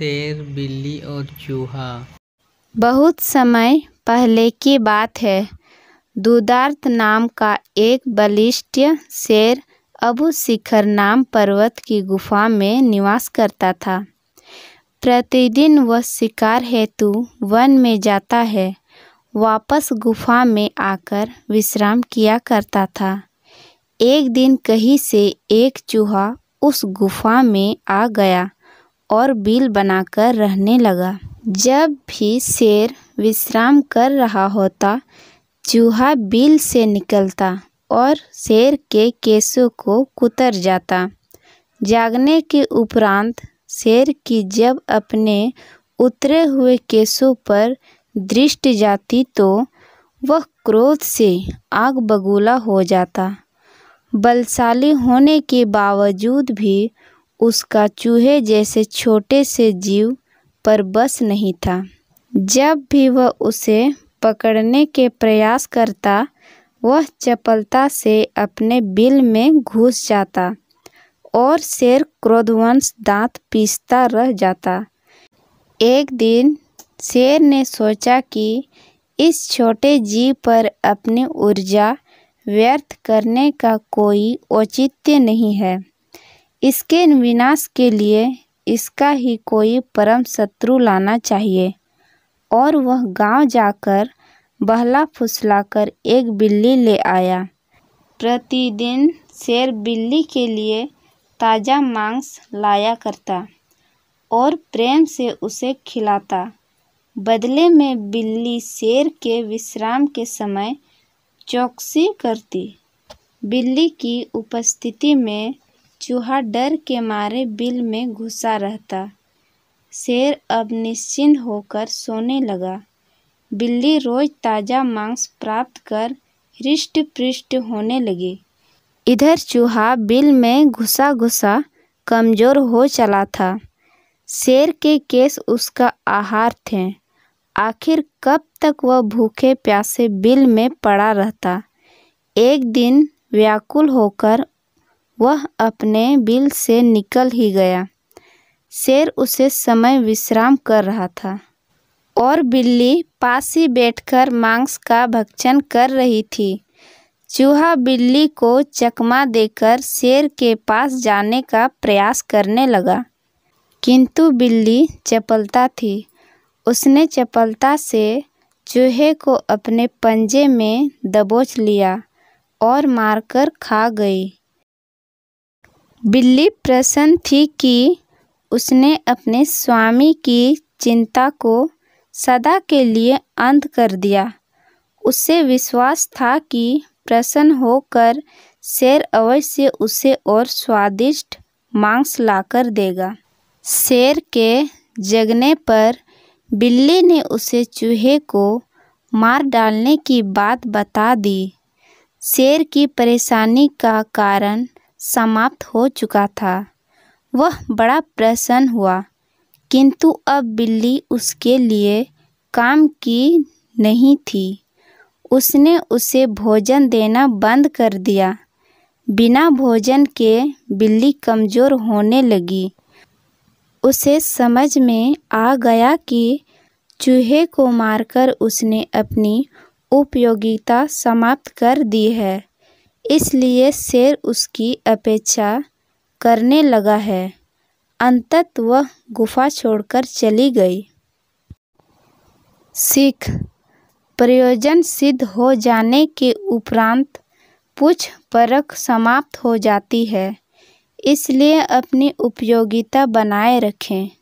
शेर बिल्ली और चूहा बहुत समय पहले की बात है दुदार्त नाम का एक बलिष्ठ शेर अबू शिखर नाम पर्वत की गुफा में निवास करता था प्रतिदिन वह शिकार हेतु वन में जाता है वापस गुफा में आकर विश्राम किया करता था एक दिन कहीं से एक चूहा उस गुफा में आ गया और बिल बनाकर रहने लगा जब भी शेर विश्राम कर रहा होता चूहा बिल से निकलता और शेर के केसों को कुतर जाता जागने के उपरांत शेर की जब अपने उतरे हुए केसों पर दृष्टि जाती तो वह क्रोध से आग बगूला हो जाता बलशाली होने के बावजूद भी उसका चूहे जैसे छोटे से जीव पर बस नहीं था जब भी वह उसे पकड़ने के प्रयास करता वह चपलता से अपने बिल में घुस जाता और शेर क्रोधवंश दांत पीसता रह जाता एक दिन शेर ने सोचा कि इस छोटे जीव पर अपनी ऊर्जा व्यर्थ करने का कोई औचित्य नहीं है इसके विनाश के लिए इसका ही कोई परम शत्रु लाना चाहिए और वह गांव जाकर बहला फुसलाकर एक बिल्ली ले आया प्रतिदिन शेर बिल्ली के लिए ताज़ा मांस लाया करता और प्रेम से उसे खिलाता बदले में बिल्ली शेर के विश्राम के समय चौकसी करती बिल्ली की उपस्थिति में चूहा डर के मारे बिल में घुसा रहता शेर अब निश्चिंत होकर सोने लगा बिल्ली रोज ताजा मांस प्राप्त कर हृष्ट पृष्ट होने लगी इधर चूहा बिल में घुसा घुसा कमज़ोर हो चला था शेर के केस उसका आहार थे आखिर कब तक वह भूखे प्यासे बिल में पड़ा रहता एक दिन व्याकुल होकर वह अपने बिल से निकल ही गया शेर उसे समय विश्राम कर रहा था और बिल्ली पास ही बैठकर मांस का भक्षण कर रही थी चूहा बिल्ली को चकमा देकर शेर के पास जाने का प्रयास करने लगा किंतु बिल्ली चपलता थी उसने चपलता से चूहे को अपने पंजे में दबोच लिया और मारकर खा गई बिल्ली प्रसन्न थी कि उसने अपने स्वामी की चिंता को सदा के लिए अंत कर दिया उसे विश्वास था कि प्रसन्न होकर शेर अवश्य उसे और स्वादिष्ट मांस लाकर देगा शेर के जगने पर बिल्ली ने उसे चूहे को मार डालने की बात बता दी शेर की परेशानी का कारण समाप्त हो चुका था वह बड़ा प्रसन्न हुआ किंतु अब बिल्ली उसके लिए काम की नहीं थी उसने उसे भोजन देना बंद कर दिया बिना भोजन के बिल्ली कमज़ोर होने लगी उसे समझ में आ गया कि चूहे को मारकर उसने अपनी उपयोगिता समाप्त कर दी है इसलिए शेर उसकी अपेक्षा करने लगा है अंतत वह गुफा छोड़कर चली गई सिख प्रयोजन सिद्ध हो जाने के उपरांत पूछ परख समाप्त हो जाती है इसलिए अपनी उपयोगिता बनाए रखें